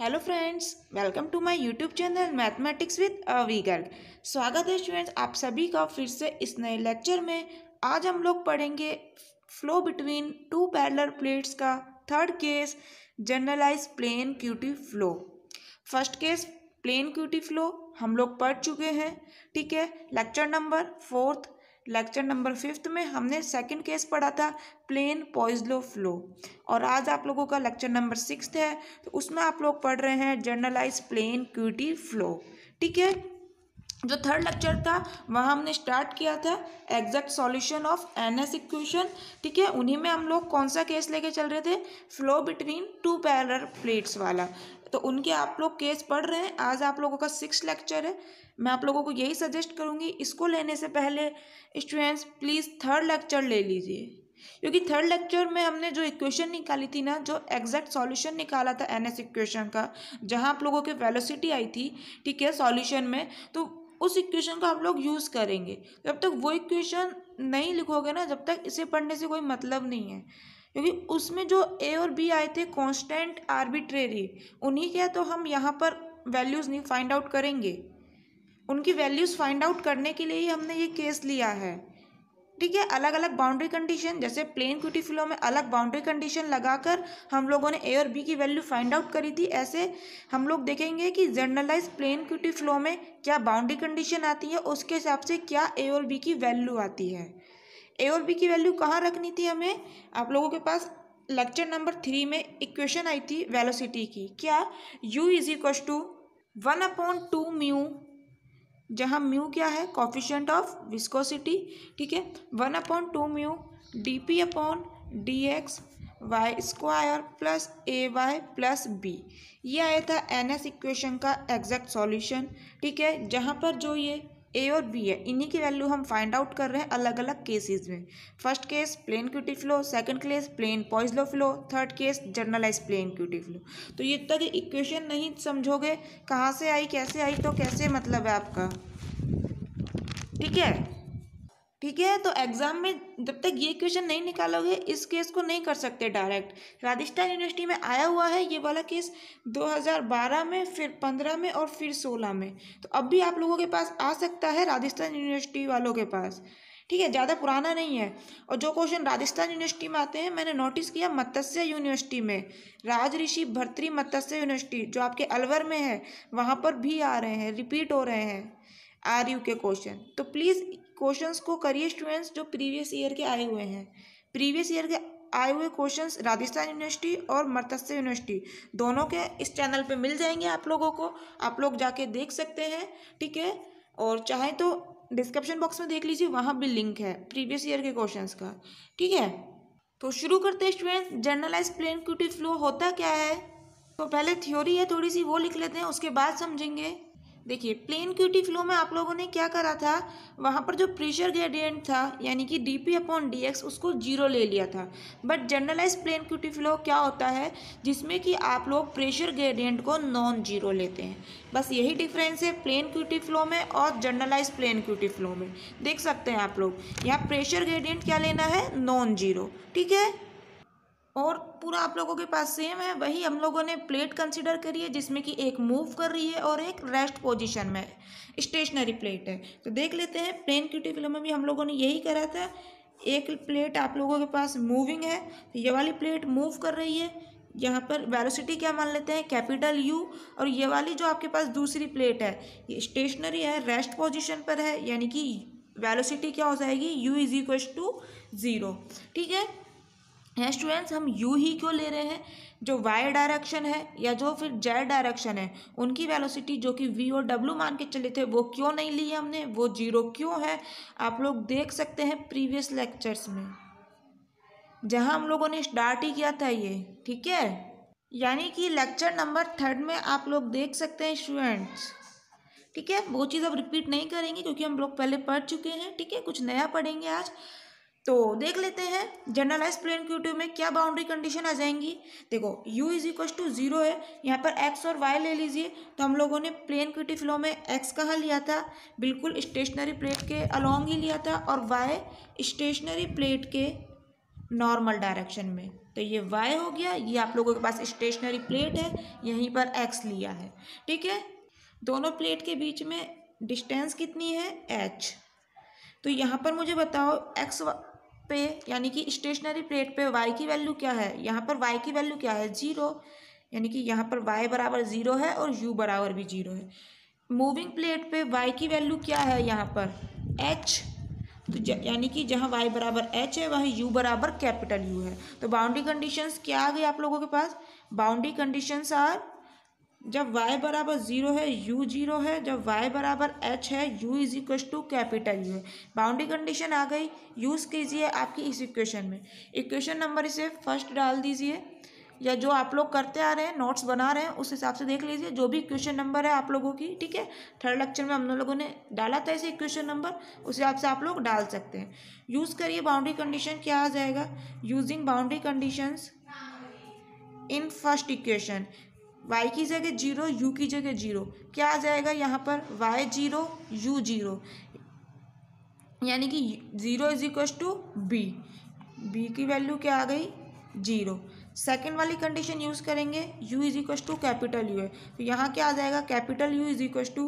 hello friends welcome to my YouTube channel mathematics with Avi Garg स्वागत है students आप सभी का फिर से इस नए लेक्चर में आज हम लोग पढ़ेंगे flow between two parallel plates का third case generalise plane cutie flow first case plane cutie flow हम लोग पढ़ चुके हैं ठीक है lecture number fourth lecture number fifth में हमने सेकंड केस पढ़ा था प्लेन पॉइजलो फ्लो और आज आप लोगों का लेक्चर नंबर सिक्स है तो उसमें आप लोग पढ़ रहे हैं जर्नलाइज प्लेन क्यूटी फ्लो ठीक है जो थर्ड लेक्चर था वहाँ हमने स्टार्ट किया था exact solution of N S equation ठीक है उन्हीं में हम लोग कौन सा केस लेके चल रहे थे flow between two parallel plates वाला तो उनके आप लोग केस पढ़ रहे हैं आज आप लोगों का सिक्स लेक्चर है मैं आप लोगों को यही सजेस्ट करूँगी इसको लेने से पहले स्टूडेंट्स प्लीज़ थर्ड लेक्चर ले लीजिए क्योंकि थर्ड लेक्चर में हमने जो इक्वेशन निकाली थी ना जो एग्जैक्ट सॉल्यूशन निकाला था एनएस इक्वेशन का जहाँ आप लोगों के वेलोसिटी आई थी ठीक है सॉल्यूशन में तो उस इक्वेशन का आप लोग यूज़ करेंगे जब तक वो इक्वेशन नहीं लिखोगे ना जब तक इसे पढ़ने से कोई मतलब नहीं है क्योंकि उसमें जो ए और बी आए थे कॉन्स्टेंट आर्बिट्रेरी उन्हीं के तो हम यहाँ पर वैल्यूज़ नहीं फाइंड आउट करेंगे उनकी वैल्यूज़ फाइंड आउट करने के लिए ही हमने ये केस लिया है ठीक है अलग अलग बाउंड्री कंडीशन जैसे प्लेन क्यूटी फ्लो में अलग बाउंड्री कंडीशन लगाकर हम लोगों ने ए और बी की वैल्यू फाइंड आउट करी थी ऐसे हम लोग देखेंगे कि जनरलाइज प्लेन क्यूटी फ्लो में क्या बाउंड्री कंडीशन आती है उसके हिसाब से क्या ए और बी की वैल्यू आती है ए और बी की वैल्यू कहाँ रखनी थी हमें आप लोगों के पास लेक्चर नंबर थ्री में इक्वेशन आई थी वेलोसिटी की क्या u is equal to one upon two mu जहाँ म्यू क्या है कॉफिशेंट ऑफ विस्कोसिटी ठीक है one upon two mu d P upon D x y square plus a y plus b ये आया था एन एस इक्वेशन का exact solution ठीक है जहाँ पर जो ये ए और बी है इन्हीं की वैल्यू हम फाइंड आउट कर रहे हैं अलग अलग केसेस में first case plane cutie flow second case plane पॉइजलो flow third case generalise plane cutie flow तो ये तक इक्वेशन नहीं समझोगे कहाँ से आई कैसे आई तो कैसे मतलब है आपका ठीक है ठीक है तो एग्जाम में जब तक ये क्वेश्चन नहीं निकालोगे इस केस को नहीं कर सकते डायरेक्ट राजस्थान यूनिवर्सिटी में आया हुआ है ये वाला केस 2012 में फिर 15 में और फिर 16 में तो अब भी आप लोगों के पास आ सकता है राजस्थान यूनिवर्सिटी वालों के पास ठीक है ज़्यादा पुराना नहीं है और जो क्वेश्चन राजस्थान यूनिवर्सिटी में आते हैं मैंने नोटिस किया मत्स्य यूनिवर्सिटी में राज ऋषि भर्तरी मत्स्य यूनिवर्सिटी जो आपके अलवर में है वहाँ पर भी आ रहे हैं रिपीट हो रहे हैं आर यू के क्वेश्चन तो प्लीज़ क्वेश्चंस को करिए स्टूडेंट्स जो प्रीवियस ईयर के आए हुए हैं प्रीवियस ईयर के आए हुए क्वेश्चंस राजस्थान यूनिवर्सिटी और मत्स्य यूनिवर्सिटी दोनों के इस चैनल पे मिल जाएंगे आप लोगों को आप लोग जाके देख सकते हैं ठीक है और चाहे तो डिस्क्रिप्शन बॉक्स में देख लीजिए वहाँ भी लिंक है प्रीवियस ईयर के क्वेश्चंस का ठीक है तो शुरू करते हैं students generalise plane couette flow होता क्या है तो पहले थ्योरी है थोड़ी सी वो लिख लेते हैं उसके बाद समझेंगे देखिए प्लेन क्यूटी फ्लो में आप लोगों ने क्या करा था वहाँ पर जो प्रेशर ग्रेडियंट था यानी कि d P upon D x उसको जीरो ले लिया था but generalise plane cutie flow क्या होता है जिसमें कि आप लोग प्रेशर ग्रेडियंट को नॉन जीरो लेते हैं बस यही डिफरेंस है प्लेन क्यूटी फ्लो में और जनरलाइज प्लेन क्यूटी फ्लो में देख सकते हैं आप लोग यहाँ प्रेशर ग्रेडियंट क्या लेना है नॉन जीरो ठीक है और पूरा आप लोगों के पास सेम है वही हम लोगों ने प्लेट कंसिडर करी है जिसमें कि एक मूव कर रही है और एक रेस्ट पोजीशन में स्टेशनरी प्लेट है तो देख लेते हैं प्लेन फिल्म में भी हम लोगों ने यही करा था एक प्लेट आप लोगों के पास मूविंग है तो ये वाली प्लेट मूव कर रही है यहाँ पर वेलोसिटी क्या मान लेते हैं कैपिटल यू और ये वाली जो आपके पास दूसरी प्लेट है ये स्टेशनरी है रेस्ट पोजिशन पर है यानी कि वेलोसिटी क्या हो जाएगी u is equal to zero ठीक है है स्टूडेंट्स हम यू ही क्यों ले रहे हैं जो वाई डायरेक्शन है या जो फिर जेड डायरेक्शन है उनकी वेलोसिटी जो कि वी और डब्ल्यू मान के चले थे वो क्यों नहीं ली हमने वो जीरो क्यों है आप लोग देख सकते हैं प्रीवियस लेक्चर्स में जहां हम लोगों ने स्टार्ट ही किया था ये ठीक है यानी कि लेक्चर नंबर थर्ड में आप लोग देख सकते हैं स्टूडेंट्स ठीक है वो चीज़ अब रिपीट नहीं करेंगे क्योंकि हम लोग पहले पढ़ चुके हैं ठीक है कुछ नया पढ़ेंगे आज तो देख लेते हैं जनरलाइज प्लेन क्यूटिव में क्या बाउंड्री कंडीशन आ जाएंगी देखो u is equal to zero है यहाँ पर x और y ले लीजिए तो हम लोगों ने प्लेन क्यूटिव फ्लो में x का हल लिया था बिल्कुल स्टेशनरी प्लेट के अलोंग ही लिया था और y स्टेशनरी प्लेट के नॉर्मल डायरेक्शन में तो ये y हो गया ये आप लोगों के पास स्टेशनरी प्लेट है यहीं पर x लिया है ठीक है दोनों प्लेट के बीच में डिस्टेंस कितनी है h तो यहाँ पर मुझे बताओ एक्स पे यानी कि स्टेशनरी प्लेट पे वाई की वैल्यू क्या है यहाँ पर वाई की वैल्यू क्या है जीरो यानी कि यहाँ पर वाई बराबर ज़ीरो है और यू बराबर भी जीरो है मूविंग प्लेट पे वाई की वैल्यू क्या है यहाँ पर एच तो यानी कि जहाँ वाई बराबर एच है वहीं यू बराबर कैपिटल यू है तो बाउंड्री कंडीशंस क्या आ गई आप लोगों के पास बाउंड्री कंडीशंस आर जब y बराबर जीरो है u जीरो है जब y बराबर h है u is equal to capital u है बाउंड्री कंडीशन आ गई यूज़ कीजिए आपकी इस इक्वेशन में इक्वेशन नंबर इसे फर्स्ट डाल दीजिए या जो आप लोग करते आ रहे हैं नोट्स बना रहे हैं उस हिसाब से देख लीजिए जो भी इक्वेशन नंबर है आप लोगों की ठीक है थर्ड लेक्चर में हम लोगों ने डाला था ऐसे इक्वेशन नंबर उस हिसाब से आप लोग डाल सकते हैं यूज़ करिए बाउंड्री कंडीशन क्या आ जाएगा using boundary conditions in first equation y की जगह जीरो यू की जगह जीरो क्या आ जाएगा यहाँ पर वाई जीरो यू जीरो यानी कि zero is equal to b b की वैल्यू क्या आ गई जीरो सेकेंड वाली कंडीशन यूज़ करेंगे u is equal to capital u है तो यहाँ क्या आ जाएगा capital u is equal to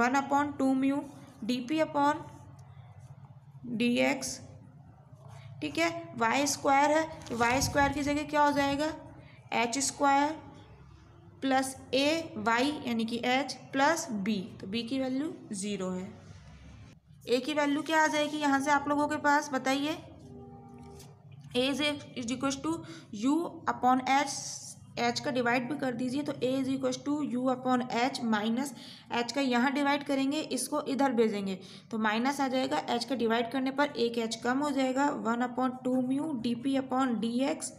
one upon two mu d P upon D x ठीक है वाई स्क्वायर है तो वाई स्क्वायर की जगह क्या हो जाएगा H square plus a y यानी कि एच प्लस बी तो बी की वैल्यू ज़ीरो है ए की वैल्यू क्या आ जाएगी यहाँ से आप लोगों के पास बताइए a is is equal to u upon h h का डिवाइड भी कर दीजिए तो a is equal to u upon H minus h का यहाँ डिवाइड करेंगे इसको इधर भेजेंगे तो माइनस आ जाएगा एच का डिवाइड करने पर एक एच कम हो जाएगा one upon two mu d P upon D x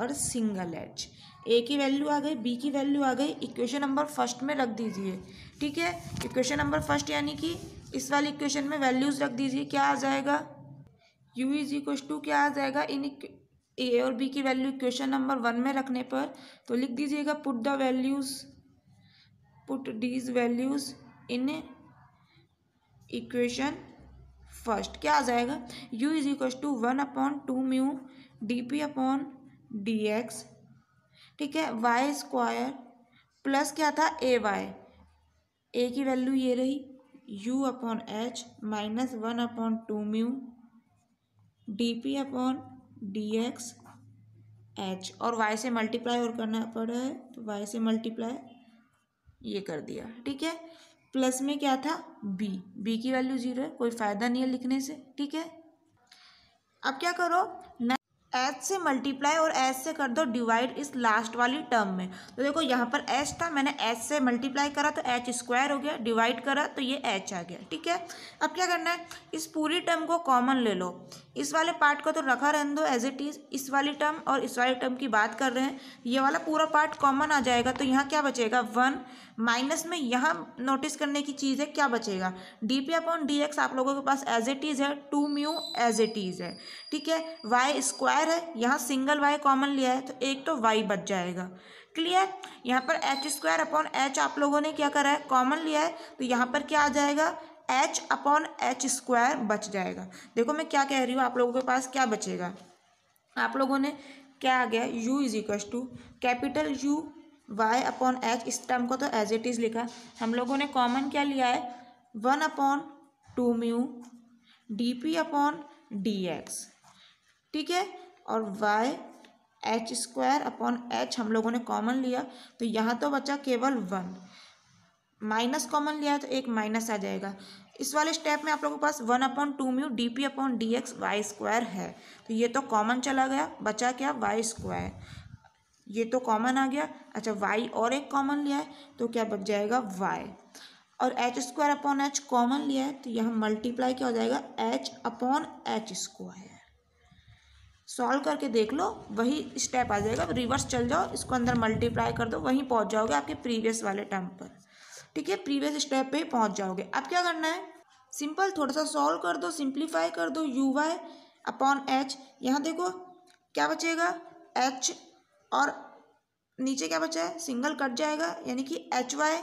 और सिंगल एच ए की वैल्यू आ गई बी की वैल्यू आ गई इक्वेशन नंबर फर्स्ट में रख दीजिए ठीक है इक्वेशन नंबर फर्स्ट यानी कि इस वाले इक्वेशन में वैल्यूज़ रख दीजिए क्या आ जाएगा यू इज इक्व टू क्या आ जाएगा इन ए और बी की वैल्यू इक्वेशन नंबर वन में रखने पर तो लिख दीजिएगा put the values put these values in equation first क्या आ जाएगा u is equal to one upon two mu d P upon D x ठीक है वाई स्क्वायर प्लस क्या था ए वाई ए की वैल्यू ये रही u upon H minus one upon two mu d P upon D x h और y से multiply और करना पड़ा है तो वाई से मल्टीप्लाई ये कर दिया ठीक है प्लस में क्या था बी बी की वैल्यू जीरो है कोई फ़ायदा नहीं है लिखने से ठीक है अब क्या करो एच से मल्टीप्लाई और एच से कर दो डिवाइड इस लास्ट वाली टर्म में तो देखो यहाँ पर एच था मैंने एच से मल्टीप्लाई करा तो एच स्क्वायर हो गया डिवाइड करा तो ये एच आ गया ठीक है अब क्या करना है इस पूरी टर्म को कॉमन ले लो इस वाले पार्ट को तो रखा रहने दो एज इट इज़ इस वाली टर्म और इस वाली टर्म की बात कर रहे हैं ये वाला पूरा पार्ट कॉमन आ जाएगा तो यहाँ क्या बचेगा वन माइनस में यहाँ नोटिस करने की चीज़ है क्या बचेगा d P upon D x आप लोगों के पास एज इट इज़ है two mu as it is है ठीक है वाई स्क्वायर है यहाँ सिंगल वाई कॉमन लिया है तो एक तो वाई बच जाएगा क्लियर यहाँ पर एच स्क्वायर अपॉन एच आप लोगों ने क्या करा है कॉमन लिया है तो यहाँ पर क्या आ जाएगा एच अपॉन एच स्क्वायर बच जाएगा देखो मैं क्या कह रही हूँ आप लोगों के पास क्या बचेगा आप लोगों ने क्या आ गया u is equal to capital u y upon h इस टर्म को तो एज इट इज़ लिखा हम लोगों ने कॉमन क्या लिया है one upon two mu d P upon D x ठीक है और y h square upon h हम लोगों ने कॉमन लिया तो यहाँ तो बचा केवल वन माइनस कॉमन लिया तो एक माइनस आ जाएगा इस वाले स्टेप में आप लोगों के पास one upon two mu d P upon D x y square है तो ये तो कॉमन चला गया बचा क्या वाई स्क्वायर ये तो कॉमन आ गया अच्छा वाई और एक कॉमन लिया है तो क्या बच जाएगा वाई और h square upon h common लिया है तो यह मल्टीप्लाई क्या हो जाएगा h upon H square solve करके देख लो वही स्टेप आ जाएगा रिवर्स चल जाओ इसको अंदर मल्टीप्लाई कर दो वहीं पहुंच जाओगे आपके प्रीवियस वाले टर्म पर ठीक है प्रीवियस स्टेप पे पहुंच जाओगे अब क्या करना है सिंपल थोड़ा सा सॉल्व कर दो सिंप्लीफाई कर दो यू वाई अपॉन एच यहाँ देखो क्या बचेगा एच और नीचे क्या बचा है सिंगल कट जाएगा यानी कि एच वाई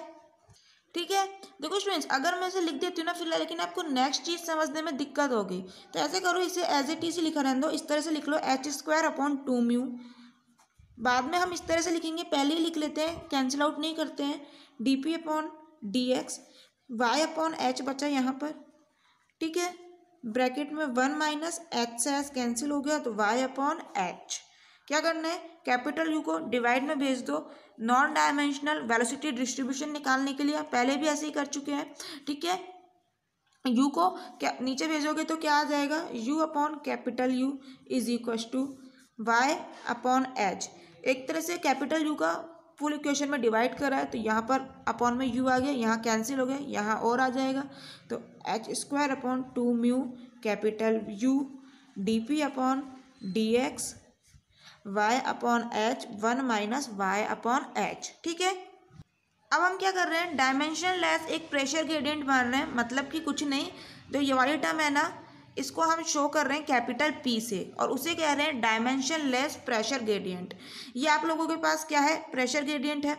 ठीक है देखो स्टूडेंट्स अगर मैं इसे लिख देती हूँ ना फिलहाल लेकिन आपको नेक्स्ट चीज़ समझने में दिक्कत होगी तो ऐसे करो इसे एज ए टी से लिखा रहने दो इस तरह से लिख लो h square upon two mu बाद में हम इस तरह से लिखेंगे पहले ही लिख लेते हैं कैंसिल आउट नहीं करते हैं d P upon D x y upon h बचा यहाँ पर ठीक है ब्रैकेट में वन माइनस एच से एस कैंसिल हो गया तो वाई अपॉन एच क्या करना है कैपिटल यू को डिवाइड में भेज दो नॉन डायमेंशनल वेलोसिटी डिस्ट्रीब्यूशन निकालने के लिए पहले भी ऐसे ही कर चुके हैं ठीक है यू को क्या नीचे भेजोगे तो क्या आ जाएगा u upon capital you is equal to Y upon h एक तरह से कैपिटल यू का फुल इक्वेशन में डिवाइड कर रहा है तो यहाँ पर अपॉन में यू आ गया यहाँ कैंसिल हो गया यहाँ और आ जाएगा तो h square upon two mu capital u d P upon D x y upon H one minus Y upon h ठीक है अब हम क्या कर रहे हैं डायमेंशन लेस एक प्रेशर ग्रेडियंट मान रहे हैं मतलब कि कुछ नहीं जो तो ये वाली टर्म है ना इसको हम शो कर रहे हैं कैपिटल पी से और उसे कह रहे हैं डायमेंशन लेस प्रेशर ग्रेडियंट ये आप लोगों के पास क्या है प्रेशर ग्रेडियंट है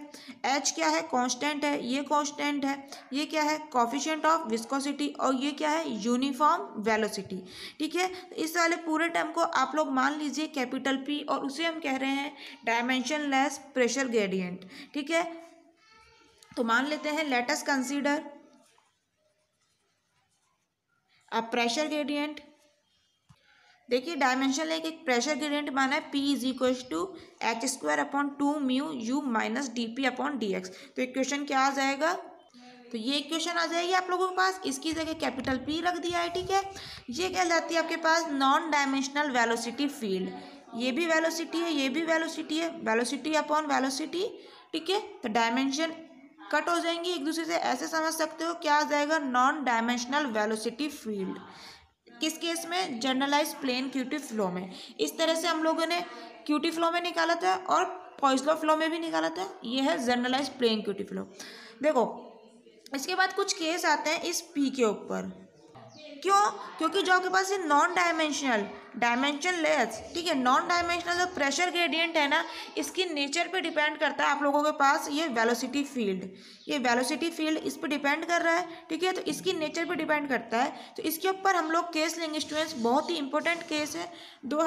एच क्या है कांस्टेंट है ये कांस्टेंट है ये क्या है कॉफिशेंट ऑफ विस्कोसिटी और ये क्या है यूनिफॉर्म वेलोसिटी ठीक है इस वाले पूरे टर्म को आप लोग मान लीजिए कैपिटल पी और उसे हम कह रहे हैं डायमेंशन लेस प्रेशर ग्रेडियंट ठीक है तो मान लेते हैं लेटेस्ट कंसिडर अब प्रेशर ग्रेडियंट देखिए डायमेंशन लेके एक प्रेशर ग्रेडियंट माना है p is equal to h square upon two mu you minus D P upon D x तो इक्वेशन क्या आ जाएगा तो ये इक्वेशन आ जाएगी आप लोगों के पास इसकी जगह कैपिटल पी रख दिया है ठीक है ये क्या जाती है आपके पास नॉन डायमेंशनल वेलोसिटी फील्ड ये भी वेलोसिटी है ये भी वेलोसिटी है वेलोसिटी अपॉन वेलोसिटी ठीक है तो डायमेंशन कट हो जाएंगी एक दूसरे से ऐसे समझ सकते हो क्या आ जाएगा नॉन डायमेंशनल वेलोसिटी फील्ड किस केस में जर्नलाइज प्लेन क्यूटी फ्लो में इस तरह से हम लोगों ने क्यूटी फ्लो में निकाला था और पॉइसलो फ्लो में भी निकाला था ये है जर्नलाइज प्लेन क्यूटी फ्लो देखो इसके बाद कुछ केस आते हैं इस पी के ऊपर क्यों क्योंकि जो आपके पास ये नॉन डायमेंशनल डायमेंशन लेस ठीक है नॉन डायमेंशनल जो प्रेशर ग्रेडियंट है ना इसकी नेचर पे डिपेंड करता है आप लोगों के पास ये वेलोसिटी फील्ड ये वेलोसिटी फील्ड इस पर डिपेंड कर रहा है ठीक है तो इसकी नेचर पे डिपेंड करता है तो इसके ऊपर हम लोग केस लेंगे स्टूडेंट्स बहुत ही इंपॉर्टेंट केस है दो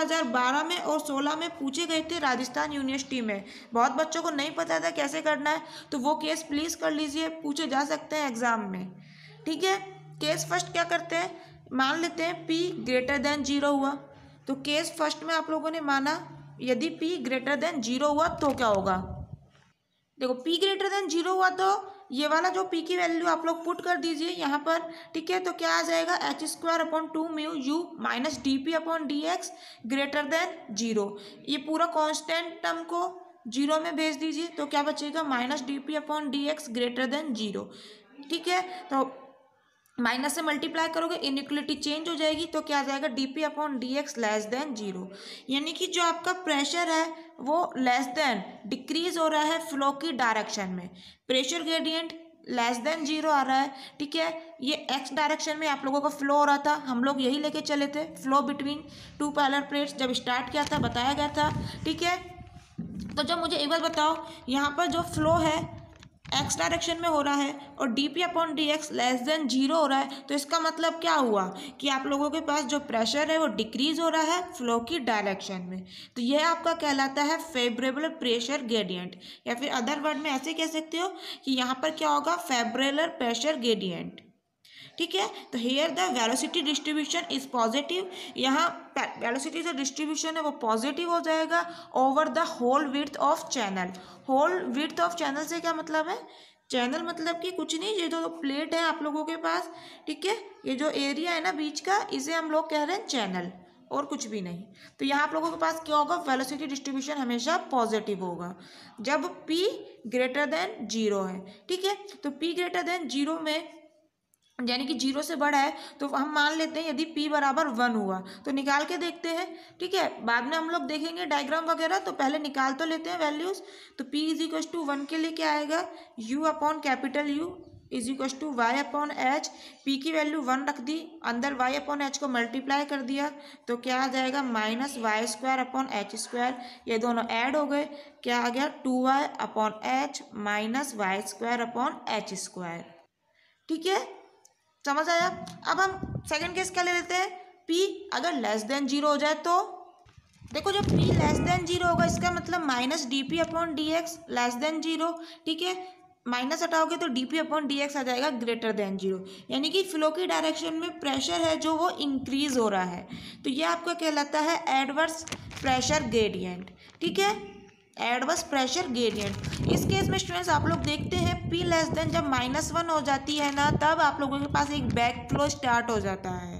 में और सोलह में पूछे गए थे राजस्थान यूनिवर्सिटी में बहुत बच्चों को नहीं पता था कैसे करना है तो वो केस प्लीज़ कर लीजिए पूछे जा सकते हैं एग्ज़ाम में ठीक है केस फर्स्ट क्या करते हैं मान लेते हैं पी ग्रेटर देन जीरो हुआ तो केस फर्स्ट में आप लोगों ने माना यदि पी ग्रेटर देन जीरो हुआ तो क्या होगा देखो पी ग्रेटर देन जीरो हुआ तो ये वाला जो पी की वैल्यू आप लोग पुट कर दीजिए यहाँ पर ठीक है तो क्या आ जाएगा H square upon two mu you minus D P upon D X greater than zero ये पूरा कांस्टेंट टर्म को जीरो में भेज दीजिए तो क्या बचेगा minus D P upon D X greater than zero ठीक है तो माइनस से मल्टीप्लाई करोगे इनिक्वलिटी चेंज हो जाएगी तो क्या आ जाएगा D P upon D X less than zero यानी कि जो आपका प्रेशर है वो लेस देन डिक्रीज हो रहा है फ्लो की डायरेक्शन में pressure gradient less than zero आ रहा है ठीक है ये एक्स डायरेक्शन में आप लोगों का फ्लो हो रहा था हम लोग यही लेके चले थे flow between two parallel plates जब स्टार्ट किया था बताया गया था ठीक है तो जब मुझे एक बार बताओ यहाँ पर जो फ्लो है एक्स डायरेक्शन में हो रहा है और D P upon D X less than zero हो रहा है तो इसका मतलब क्या हुआ कि आप लोगों के पास जो प्रेशर है वो डिक्रीज हो रहा है फ्लो की डायरेक्शन में तो यह आपका कहलाता है फेवरेबल प्रेशर ग्रेडियंट या फिर अदर वर्ड में ऐसे कह सकते हो कि यहाँ पर क्या होगा फेबरेलर प्रेशर ग्रेडियंट ठीक है तो here the velocity distribution is positive यहाँ वेलोसिटी जो डिस्ट्रीब्यूशन है वो पॉजिटिव हो जाएगा over the whole width of channel whole width of channel से क्या मतलब है चैनल मतलब कि कुछ नहीं ये जो तो प्लेट है आप लोगों के पास ठीक है ये जो एरिया है ना बीच का इसे हम लोग कह रहे हैं चैनल और कुछ भी नहीं तो यहाँ आप लोगों के पास क्या होगा वेलोसिटी डिस्ट्रीब्यूशन हमेशा पॉजिटिव होगा जब पी ग्रेटर देन जीरो है ठीक है तो पी ग्रेटर देन जीरो में यानी कि जीरो से बड़ा है तो हम मान लेते हैं यदि पी बराबर वन हुआ तो निकाल के देखते हैं ठीक है बाद में हम लोग देखेंगे डायग्राम वगैरह तो पहले निकाल तो लेते हैं वैल्यूज़ तो P is equal to one के लिए क्या आएगा U upon capital you is equal to Y upon H P की वैल्यू वन रख दी अंदर वाई अपॉन एच को मल्टीप्लाई कर दिया तो क्या आ जाएगा minus Y square upon H square ये दोनों ऐड हो गए क्या आ गया two Y upon H minus Y square upon H square ठीक है समझ आया अब हम सेकेंड केस क्या ले लेते हैं पी अगर लेस देन जीरो हो जाए तो देखो जब पी लेस देन जीरो होगा इसका मतलब minus D P upon D X less than zero ठीक है माइनस हटाओगे तो D P upon D X आ जाएगा ग्रेटर देन जीरो यानी कि फ्लो की डायरेक्शन में प्रेशर है जो वो इंक्रीज हो रहा है तो ये आपका कहलाता है एडवर्स प्रेशर ग्रेडियंट ठीक है एडवर्स प्रेशर ग्रेडियंट इस केस में स्टूडेंट्स आप लोग देखते हैं पी लेस देन जब माइनस वन हो जाती है ना तब आप लोगों के पास एक बैक फ्लो स्टार्ट हो जाता है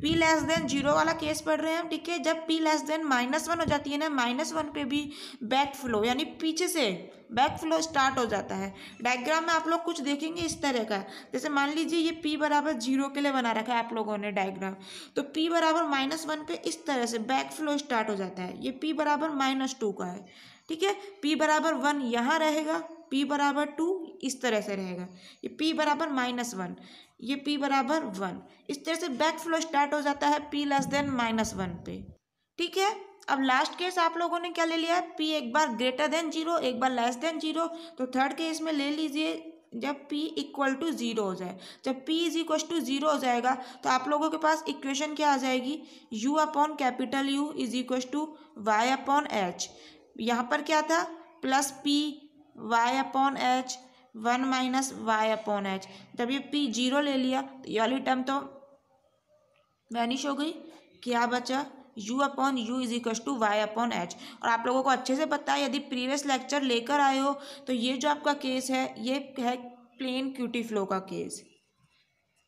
पी लेस देन जीरो वाला केस पढ़ रहे हैं हम ठीक है जब P less than minus one हो जाती है ना माइनस वन पे भी बैक फ्लो यानी पीछे से बैक फ्लो स्टार्ट हो जाता है डायग्राम में आप लोग कुछ देखेंगे इस तरह का जैसे मान लीजिए ये पी बराबर जीरो के लिए बना रखा है आप लोगों ने डायग्राम तो पी बराबर माइनस वन पे इस तरह से बैक फ्लो स्टार्ट हो जाता है ये पी बराबर माइनस टू का है ठीक है पी बराबर वन यहाँ रहेगा पी बराबर टू इस तरह से रहेगा ये पी बराबर माइनस वन ये पी बराबर वन इस तरह से बैक फ्लो स्टार्ट हो जाता है P less than minus one पे ठीक है अब लास्ट केस आप लोगों ने क्या ले लिया है पी एक बार ग्रेटर देन जीरो एक बार लेस देन जीरो तो थर्ड केस में ले लीजिए जब p इक्वल टू ज़ीरो हो जाए जब p is equal to zero हो जाएगा तो आप लोगों के पास इक्वेशन क्या आ जाएगी u upon capital u is equal to Y upon H यहाँ पर क्या था plus P Y upon H one minus Y upon H जब ये पी जीरो ले लिया तो ये वाली टर्म तो वैनिश हो गई क्या बचा u upon U is equal to Y upon H और आप लोगों को अच्छे से पता है यदि प्रीवियस लेक्चर लेकर आए हो तो ये जो आपका केस है ये है प्लेन क्यूटी फ्लो का case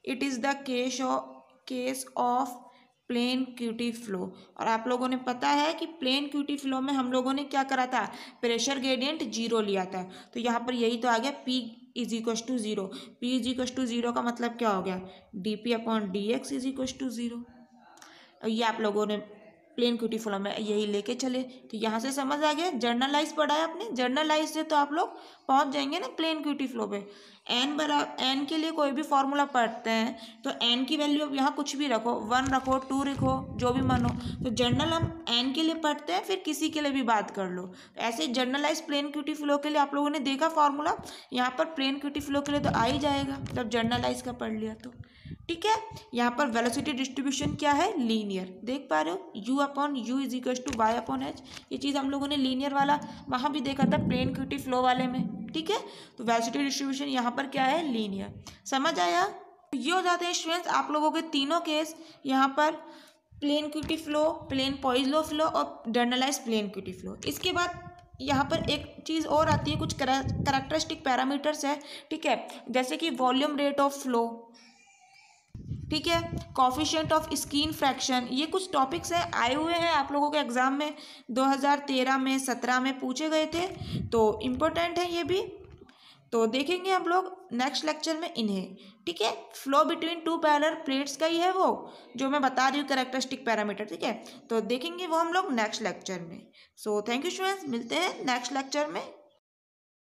it is the case of case of plane cutie flow और आप लोगों ने पता है कि प्लेन क्यूटी फ्लो में हम लोगों ने क्या करा था प्रेशर ग्रेडियंट जीरो लिया था तो यहाँ पर यही तो आ गया P is equal to zero P is equal to zero का मतलब क्या हो गया D P upon D X is equal to zero ये आप लोगों ने प्लेन क्यूटी फॉलो में यही लेके चले तो यहाँ से समझ आ गया जर्नलाइज पढ़ा है आपने जर्नलाइज से तो आप लोग पहुँच जाएंगे ना प्लेन क्यूटी फ्लो पे एन बराबर एन के लिए कोई भी फॉर्मूला पढ़ते हैं तो एन की वैल्यू अब यहाँ कुछ भी रखो वन रखो टू रखो जो भी मन हो तो जर्नल हम एन के लिए पढ़ते हैं फिर किसी के लिए भी बात कर लो तो ऐसे जर्नलाइज प्लेन क्यूटी फ्लो के लिए आप लोगों ने देखा फार्मूला यहाँ पर प्लेन क्यूटी फ्लो के लिए तो आ ही जाएगा जब जर्नलाइज का पढ़ लिया तो ठीक है यहाँ पर वेलोसिटी डिस्ट्रीब्यूशन क्या है लीनियर देख पा रहे हो u upon U is equal to Y upon H ये चीज़ हम लोगों ने लीनियर वाला वहाँ भी देखा था प्लेन क्यूटी फ्लो वाले में ठीक है तो वेलोसिटी डिस्ट्रीब्यूशन यहाँ पर क्या है लीनियर समझ आया तो ये हो जाते हैं स्टूडेंट्स आप लोगों के तीनों केस यहाँ पर plane cutie flow plane पॉइजलो flow और डर्नलाइज प्लेन क्यूटी फ्लो इसके बाद यहाँ पर एक चीज़ और आती है कुछ करेक्टरिस्टिक पैरामीटर्स है ठीक है जैसे कि वॉल्यूम रेट ऑफ फ्लो ठीक है कॉफिशेंट ऑफ स्किन फ्रैक्शन ये कुछ टॉपिक्स हैं आए हुए हैं आप लोगों के एग्ज़ाम में 2013 में 17 में पूछे गए थे तो इम्पोर्टेंट है ये भी तो देखेंगे हम लोग नेक्स्ट लेक्चर में इन्हें ठीक है flow between two parallel plates का ही है वो जो मैं बता रही हूँ करेक्टरिस्टिक पैरामीटर ठीक है तो देखेंगे वो हम लोग नेक्स्ट लेक्चर में सो थैंक यू स्टूडेंट्स मिलते हैं नेक्स्ट लेक्चर में